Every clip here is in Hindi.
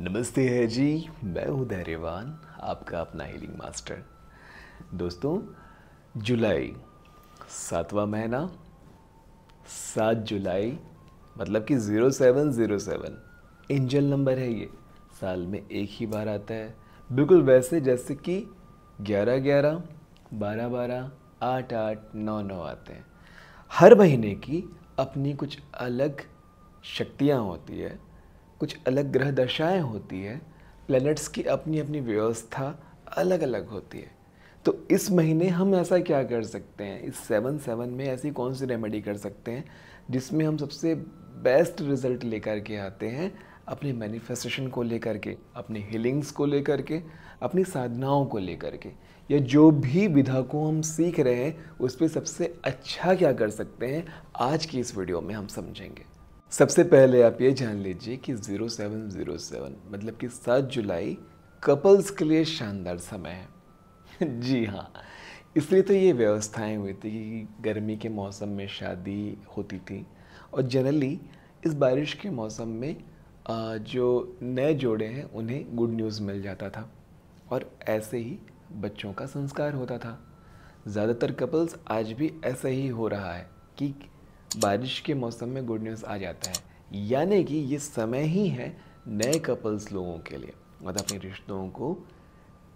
नमस्ते है जी मैं हूँ धैर्यवान आपका अपना हीलिंग मास्टर दोस्तों जुलाई सातवां महीना सात जुलाई मतलब कि zero seven zero seven angel number है ये साल में एक ही बार आता है बिल्कुल वैसे जैसे कि ग्यारह ग्यारह बारह बारह आठ आठ नौ नौ आते हैं हर महीने की अपनी कुछ अलग शक्तियाँ होती है कुछ अलग ग्रह दशाएं होती है प्लैनेट्स की अपनी अपनी व्यवस्था अलग अलग होती है तो इस महीने हम ऐसा क्या कर सकते हैं इस सेवन सेवन में ऐसी कौन सी रेमेडी कर सकते हैं जिसमें हम सबसे बेस्ट रिजल्ट लेकर के आते हैं अपने मैनिफेस्टेशन को लेकर के अपने हीलिंग्स को लेकर के अपनी साधनाओं को लेकर के या जो भी विधा को हम सीख रहे हैं उस पर सबसे अच्छा क्या कर सकते हैं आज की इस वीडियो में हम समझेंगे सबसे पहले आप ये जान लीजिए कि 0707 मतलब कि 7 जुलाई कपल्स के लिए शानदार समय है जी हाँ इसलिए तो ये व्यवस्थाएं हुई थी कि गर्मी के मौसम में शादी होती थी और जनरली इस बारिश के मौसम में जो नए जोड़े हैं उन्हें गुड न्यूज़ मिल जाता था और ऐसे ही बच्चों का संस्कार होता था ज़्यादातर कपल्स आज भी ऐसा ही हो रहा है कि बारिश के मौसम में गुड न्यूज़ आ जाता है यानी कि ये समय ही है नए कपल्स लोगों के लिए मतलब अपने रिश्तों को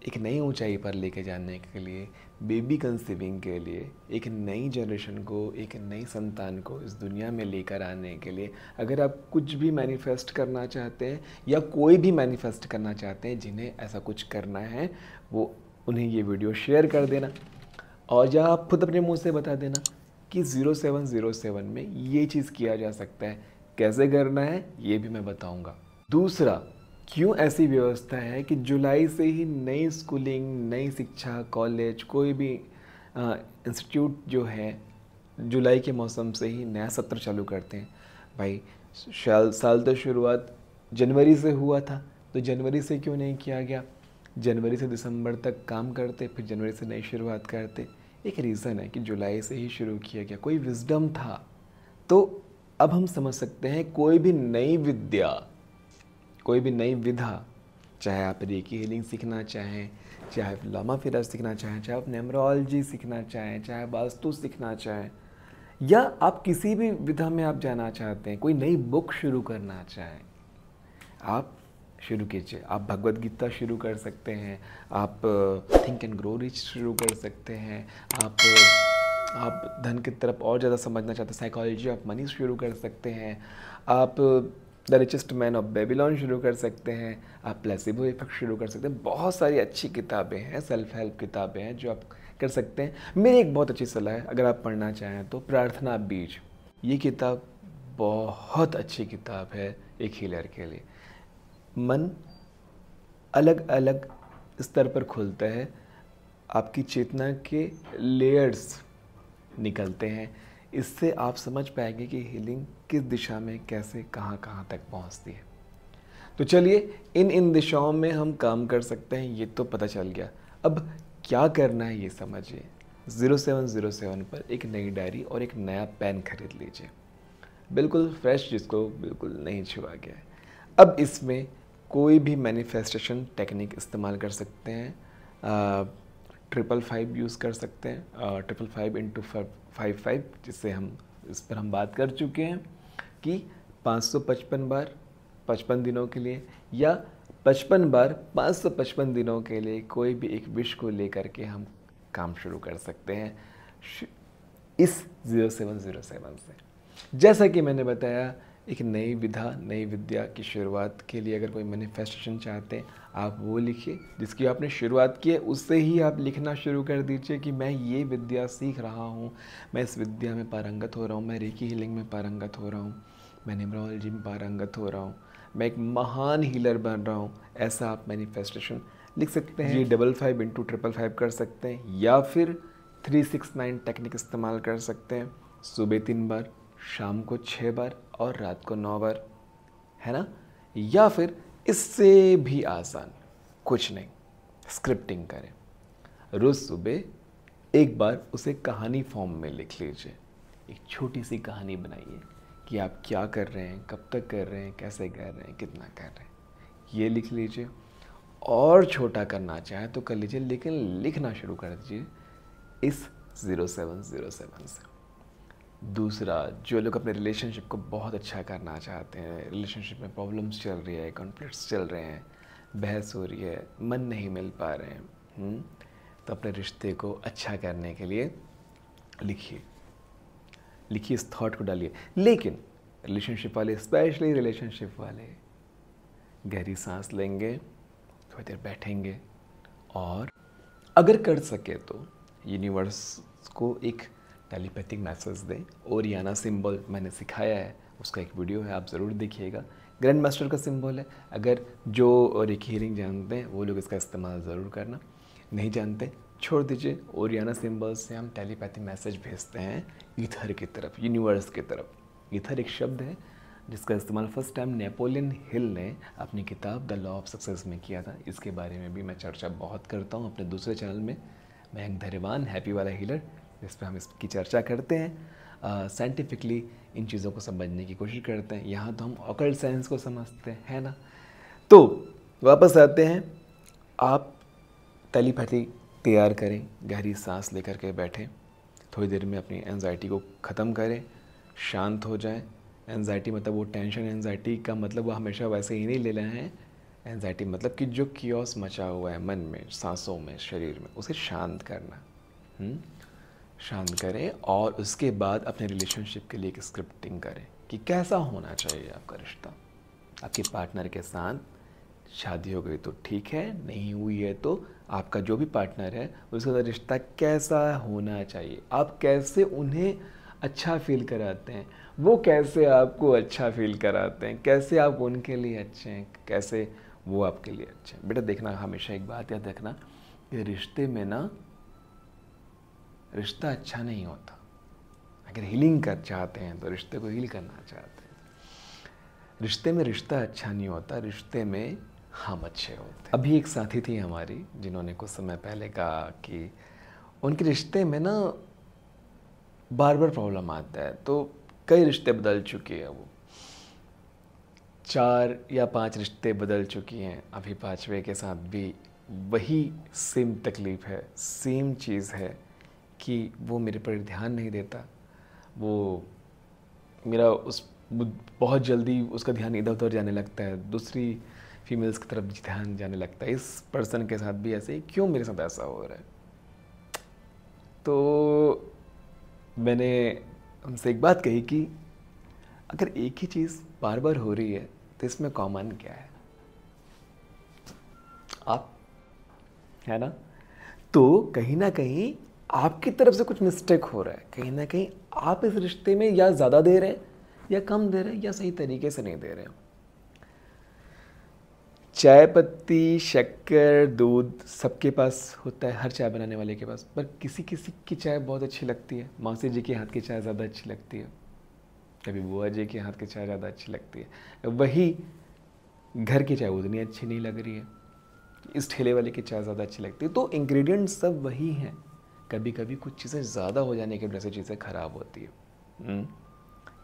एक नई ऊंचाई पर लेके जाने के लिए बेबी कंसीविंग के लिए एक नई जनरेशन को एक नई संतान को इस दुनिया में लेकर आने के लिए अगर आप कुछ भी मैनिफेस्ट करना चाहते हैं या कोई भी मैनिफेस्ट करना चाहते हैं जिन्हें ऐसा कुछ करना है वो उन्हें ये वीडियो शेयर कर देना और या आप खुद अपने मुँह से बता देना कि 0707 में ये चीज़ किया जा सकता है कैसे करना है ये भी मैं बताऊंगा दूसरा क्यों ऐसी व्यवस्था है कि जुलाई से ही नई स्कूलिंग नई शिक्षा कॉलेज कोई भी इंस्टीट्यूट जो है जुलाई के मौसम से ही नया सत्र चालू करते हैं भाई साल साल तो शुरुआत जनवरी से हुआ था तो जनवरी से क्यों नहीं किया गया जनवरी से दिसंबर तक काम करते फिर जनवरी से नई शुरुआत करते एक रीज़न है कि जुलाई से ही शुरू किया गया कोई विजडम था तो अब हम समझ सकते हैं कोई भी नई विद्या कोई भी नई विधा चाहे आप रेकी हीलिंग सीखना चाहें चाहे आप लामा फिरा सीखना चाहें चाहे आप नेमरोलॉजी सीखना चाहें चाहे वास्तु सीखना चाहें या आप किसी भी विधा में आप जाना चाहते हैं कोई नई बुक शुरू करना चाहें आप शुरू कीजिए आप भगवत गीता शुरू कर सकते हैं आप थिंक एंड ग्रो रिच शुरू कर सकते हैं आप आप धन की तरफ और ज़्यादा समझना चाहते हैं साइकोलॉजी ऑफ मनी शुरू कर सकते हैं आप the richest man of Babylon शुरू कर सकते हैं आप प्लेसिबो इफेक्ट शुरू कर सकते हैं बहुत सारी अच्छी किताबें हैं सेल्फ हेल्प किताबें हैं जो आप कर सकते हैं मेरी एक बहुत अच्छी सलाह है अगर आप पढ़ना चाहें तो प्रार्थना बीज ये किताब बहुत अच्छी किताब है एक हीलर के लिए मन अलग अलग स्तर पर खुलता है आपकी चेतना के लेयर्स निकलते हैं इससे आप समझ पाएंगे कि हीलिंग किस दिशा में कैसे कहाँ कहाँ तक पहुँचती है तो चलिए इन इन दिशाओं में हम काम कर सकते हैं ये तो पता चल गया अब क्या करना है ये समझिए ज़ीरो सेवन ज़ीरो सेवन पर एक नई डायरी और एक नया पेन खरीद लीजिए बिल्कुल फ्रेश जिसको बिल्कुल नहीं छुआ गया है अब इसमें कोई भी मैनिफेस्टेशन टेक्निक इस्तेमाल कर सकते हैं ट्रिपल फाइव यूज़ कर सकते हैं triple five into five five जिससे हम इस पर हम बात कर चुके हैं कि 555 बार 55 दिनों के लिए या 55 बार 555 दिनों के लिए कोई भी एक विश को लेकर के हम काम शुरू कर सकते हैं इस 0707 से जैसा कि मैंने बताया एक नई विधा नई विद्या की शुरुआत के लिए अगर कोई मैनिफेस्टेशन चाहते हैं आप वो लिखिए जिसकी आपने शुरुआत की है उससे ही आप लिखना शुरू कर दीजिए कि मैं ये विद्या सीख रहा हूँ मैं इस विद्या में पारंगत हो रहा हूँ मैं रेकी हीलिंग में पारंगत हो रहा हूँ मैं न्यूमरोलॉजी में पारंगत हो रहा हूँ मैं एक महान हीलर बन रहा हूँ ऐसा आप मैनिफेस्टेशन लिख सकते हैं double five into triple five कर सकते हैं या फिर थ्री सिक्स नाइन टेक्निक इस्तेमाल कर सकते हैं सुबह तीन बार शाम को छः बार और रात को नौ बार है ना या फिर इससे भी आसान कुछ नहीं स्क्रिप्टिंग करें रोज़ सुबह एक बार उसे कहानी फॉर्म में लिख लीजिए एक छोटी सी कहानी बनाइए कि आप क्या कर रहे हैं कब तक कर रहे हैं कैसे कर रहे हैं कितना कर रहे हैं ये लिख लीजिए और छोटा करना चाहे तो कर लीजिए लेकिन लिखना शुरू कर दीजिए इस ज़ीरो सेवन ज़ीरो सेवन से दूसरा जो लोग अपने रिलेशनशिप को बहुत अच्छा करना चाहते हैं रिलेशनशिप में प्रॉब्लम्स चल रही है कॉन्फ्लिक्ट्स चल रहे हैं बहस हो रही है मन नहीं मिल पा रहे हैं हुँ? हम्म, तो अपने रिश्ते को अच्छा करने के लिए लिखिए लिखिए इस थॉट को डालिए लेकिन रिलेशनशिप वाले स्पेशली रिलेशनशिप वाले गहरी सांस लेंगे थोड़ी देर बैठेंगे और अगर कर सके तो यूनिवर्स को एक टेलीपैथिक मैसेज दें याना सिंबल मैंने सिखाया है उसका एक वीडियो है आप ज़रूर देखिएगा ग्रैंड मास्टर का सिंबल है अगर जो और एक हीरिंग जानते हैं वो लोग इसका इस्तेमाल ज़रूर करना नहीं जानते छोड़ दीजिए याना सिंबल से हम टेलीपैथिक मैसेज भेजते हैं इथर की तरफ यूनिवर्स की तरफ इथर एक शब्द है जिसका इस्तेमाल फर्स्ट टाइम नेपोलियन हिल ने अपनी किताब द लॉ ऑफ सक्सेस में किया था इसके बारे में भी मैं चर्चा बहुत करता हूँ अपने दूसरे चैनल में मैं एक धैर्यवान हैप्पी वाला हीलर इस पर हम इसकी चर्चा करते हैं साइंटिफिकली इन चीज़ों को समझने की कोशिश करते हैं यहाँ तो हम ऑकल्ट साइंस को समझते हैं है ना तो वापस आते हैं आप तली फटी तैयार करें गहरी सांस लेकर के बैठें थोड़ी देर में अपनी एनजाइटी को ख़त्म करें शांत हो जाएं एनजाइटी मतलब वो टेंशन एनजाइटी का मतलब वो हमेशा वैसे ही नहीं ले रहे हैं एनजाइटी मतलब कि जो कियोस मचा हुआ है मन में सांसों में शरीर में उसे शांत करना हुँ? हम्म? शांत करें और उसके बाद अपने रिलेशनशिप के लिए एक स्क्रिप्टिंग करें कि कैसा होना चाहिए आपका रिश्ता आपके पार्टनर के साथ शादी हो गई तो ठीक है नहीं हुई है तो आपका जो भी पार्टनर है उसके साथ रिश्ता कैसा होना चाहिए आप कैसे उन्हें अच्छा फील कराते हैं वो कैसे आपको अच्छा फील कराते हैं कैसे आप उनके लिए अच्छे हैं कैसे वो आपके लिए अच्छे हैं बेटा देखना हमेशा एक बात याद रखना कि रिश्ते में ना रिश्ता अच्छा नहीं होता अगर हीलिंग कर चाहते हैं तो रिश्ते को हील करना चाहते हैं रिश्ते में रिश्ता अच्छा नहीं होता रिश्ते में हम अच्छे होते अभी एक साथी थी हमारी जिन्होंने कुछ समय पहले कहा कि उनके रिश्ते में ना बार बार प्रॉब्लम आता है तो कई रिश्ते बदल चुके हैं वो चार या पांच रिश्ते बदल चुकी हैं अभी पांचवे के साथ भी वही सेम तकलीफ़ है सेम चीज़ है कि वो मेरे पर ध्यान नहीं देता वो मेरा उस बहुत जल्दी उसका ध्यान इधर उधर जाने लगता है दूसरी फीमेल्स की तरफ ध्यान जाने लगता है इस पर्सन के साथ भी ऐसे ही क्यों मेरे साथ ऐसा हो रहा है तो मैंने हमसे एक बात कही कि अगर एक ही चीज़ बार बार हो रही है तो इसमें कॉमन क्या है आप है ना तो कहीं ना कहीं आपकी तरफ से कुछ मिस्टेक हो रहा है कहीं ना कहीं आप इस रिश्ते में या ज़्यादा दे रहे हैं या कम दे रहे हैं या सही तरीके से नहीं दे रहे हैं चाय पत्ती शक्कर दूध सबके पास होता है हर चाय बनाने वाले के पास पर किसी किसी की चाय बहुत अच्छी लगती है मासी जी के हाथ की चाय ज़्यादा अच्छी लगती है कभी बुआ जी के हाथ की चाय ज़्यादा अच्छी लगती है वही घर की चाय उतनी अच्छी नहीं लग रही है इस ठेले वाले की चाय ज़्यादा अच्छी लगती है तो इंग्रेडिएंट्स सब वही हैं कभी कभी कुछ चीज़ें ज़्यादा हो जाने की वजह से चीज़ें ख़राब होती है हम्म?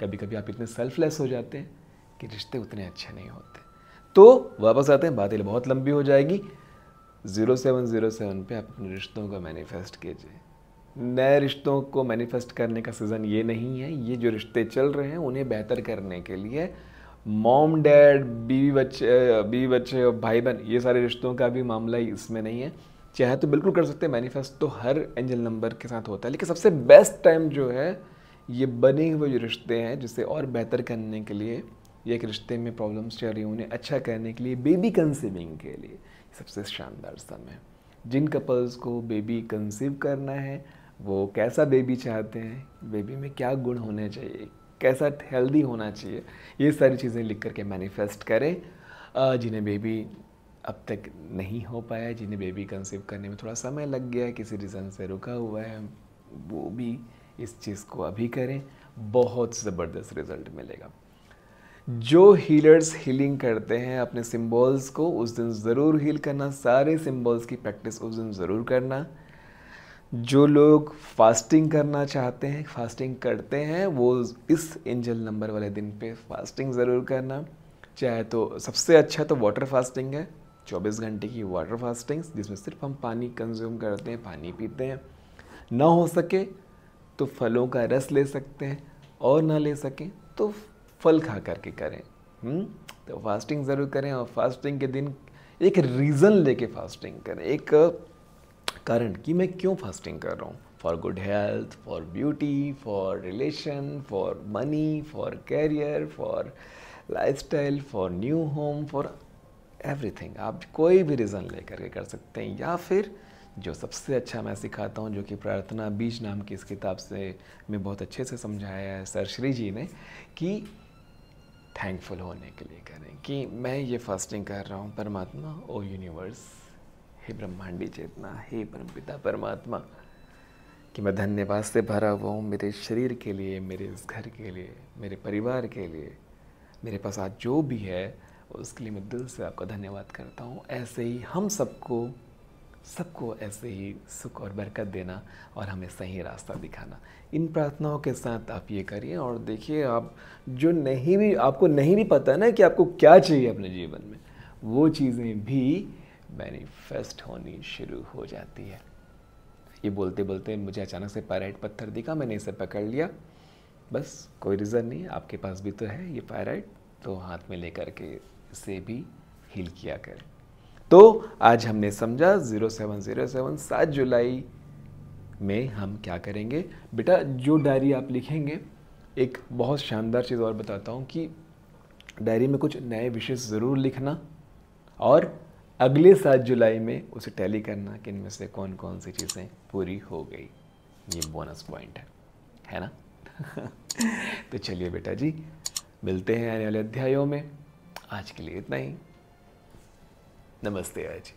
कभी कभी आप इतने सेल्फलेस हो जाते हैं कि रिश्ते उतने अच्छे नहीं होते तो वापस आते हैं बातें बहुत लंबी हो जाएगी ज़ीरो सेवन ज़ीरो सेवन पर आप अपने रिश्तों को मैनिफेस्ट कीजिए नए रिश्तों को मैनिफेस्ट करने का सीज़न ये नहीं है ये जो रिश्ते चल रहे हैं उन्हें बेहतर करने के लिए मॉम डैड बीवी बच्चे बीवी बच्चे और भाई बहन ये सारे रिश्तों का भी मामला इसमें नहीं है चाहे तो बिल्कुल कर सकते हैं मैनिफेस्ट तो हर एंजल नंबर के साथ होता है लेकिन सबसे बेस्ट टाइम जो है ये बने हुए जो रिश्ते हैं जिसे और बेहतर करने के लिए या एक रिश्ते में प्रॉब्लम्स चल रही उन्हें अच्छा करने के लिए बेबी कंसीविंग के लिए सबसे शानदार समय जिन कपल्स को बेबी कंसीव करना है वो कैसा बेबी चाहते हैं बेबी में क्या गुण होने चाहिए कैसा हेल्दी होना चाहिए ये सारी चीज़ें लिख करके मैनिफेस्ट करें जिन्हें बेबी अब तक नहीं हो पाया जिन्हें बेबी कंसीव करने में थोड़ा समय लग गया किसी रीज़न से रुका हुआ है वो भी इस चीज़ को अभी करें बहुत ज़बरदस्त रिज़ल्ट मिलेगा जो हीलर्स हीलिंग करते हैं अपने सिंबल्स को उस दिन ज़रूर हील करना सारे सिंबल्स की प्रैक्टिस उस दिन ज़रूर करना जो लोग फास्टिंग करना चाहते हैं फास्टिंग करते हैं वो इस एंजल नंबर वाले दिन पे फास्टिंग ज़रूर करना चाहे तो सबसे अच्छा तो वाटर फास्टिंग है 24 घंटे की वाटर फास्टिंग्स जिसमें सिर्फ हम पानी कंज्यूम करते हैं पानी पीते हैं ना हो सके तो फलों का रस ले सकते हैं और ना ले सकें तो फल खा करके करें हुँ? हम्म? तो फास्टिंग ज़रूर करें और फास्टिंग के दिन एक रीज़न लेके फास्टिंग करें एक कारण कि मैं क्यों फास्टिंग कर रहा हूँ for good health for beauty for relation for money for career for lifestyle for new home for everything आप कोई भी रीज़न ले करके कर सकते हैं या फिर जो सबसे अच्छा मैं सिखाता हूँ जो कि प्रार्थना बीज नाम की इस किताब से मैं बहुत अच्छे से समझाया है सर श्री जी ने कि थैंकफुल होने के लिए करें कि मैं ये फास्टिंग कर रहा हूँ परमात्मा ओ यूनिवर्स हे ब्रह्मांडी चेतना हे परमपिता परमात्मा कि मैं धन्यवाद से भरा हुआ हूँ मेरे शरीर के लिए मेरे इस घर के लिए मेरे परिवार के लिए मेरे पास आज जो भी है उसके लिए मैं दिल से आपका धन्यवाद करता हूँ ऐसे ही हम सबको सबको ऐसे ही सुख और बरकत देना और हमें सही रास्ता दिखाना इन प्रार्थनाओं के साथ आप ये करिए और देखिए आप जो नहीं भी आपको नहीं भी पता ना कि आपको क्या चाहिए अपने जीवन में वो चीज़ें भी मैनिफेस्ट होनी शुरू हो जाती है ये बोलते बोलते मुझे अचानक से पैराइट पत्थर दिखा मैंने इसे पकड़ लिया बस कोई रीज़न नहीं आपके पास भी तो है ये पैराइट तो हाथ में लेकर के से भी हील किया करें तो आज हमने समझा ज़ीरो सेवन ज़ीरो सेवन सात जुलाई में हम क्या करेंगे बेटा जो डायरी आप लिखेंगे एक बहुत शानदार चीज़ और बताता हूँ कि डायरी में कुछ नए विषय ज़रूर लिखना और अगले सात जुलाई में उसे टैली करना कि इनमें से कौन कौन सी चीज़ें पूरी हो गई ये बोनस पॉइंट है है ना तो चलिए बेटा जी मिलते हैं आने वाले अध्यायों में आज के लिए इतना ही नमस्ते आज